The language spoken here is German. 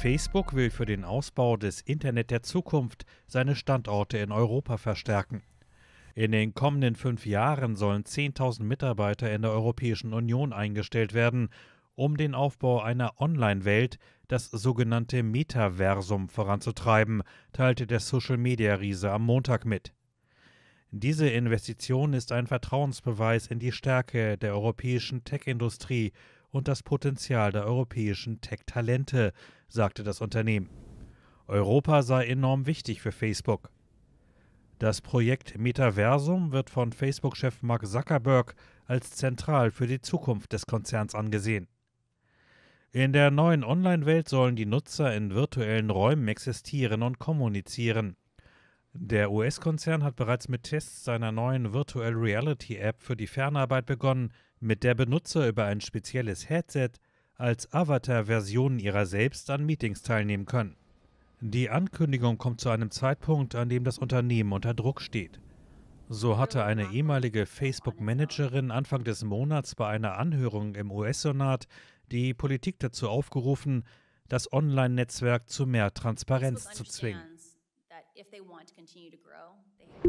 Facebook will für den Ausbau des Internet der Zukunft seine Standorte in Europa verstärken. In den kommenden fünf Jahren sollen 10.000 Mitarbeiter in der Europäischen Union eingestellt werden, um den Aufbau einer Online-Welt, das sogenannte Metaversum, voranzutreiben, teilte der Social-Media-Riese am Montag mit. Diese Investition ist ein Vertrauensbeweis in die Stärke der europäischen Tech-Industrie und das Potenzial der europäischen Tech-Talente, sagte das Unternehmen. Europa sei enorm wichtig für Facebook. Das Projekt Metaversum wird von Facebook-Chef Mark Zuckerberg als zentral für die Zukunft des Konzerns angesehen. In der neuen Online-Welt sollen die Nutzer in virtuellen Räumen existieren und kommunizieren. Der US-Konzern hat bereits mit Tests seiner neuen Virtual Reality App für die Fernarbeit begonnen, mit der Benutzer über ein spezielles Headset als Avatar-Versionen ihrer selbst an Meetings teilnehmen können. Die Ankündigung kommt zu einem Zeitpunkt, an dem das Unternehmen unter Druck steht. So hatte eine ehemalige Facebook-Managerin Anfang des Monats bei einer Anhörung im US-Senat die Politik dazu aufgerufen, das Online-Netzwerk zu mehr Transparenz zu zwingen. if they want to continue to grow, they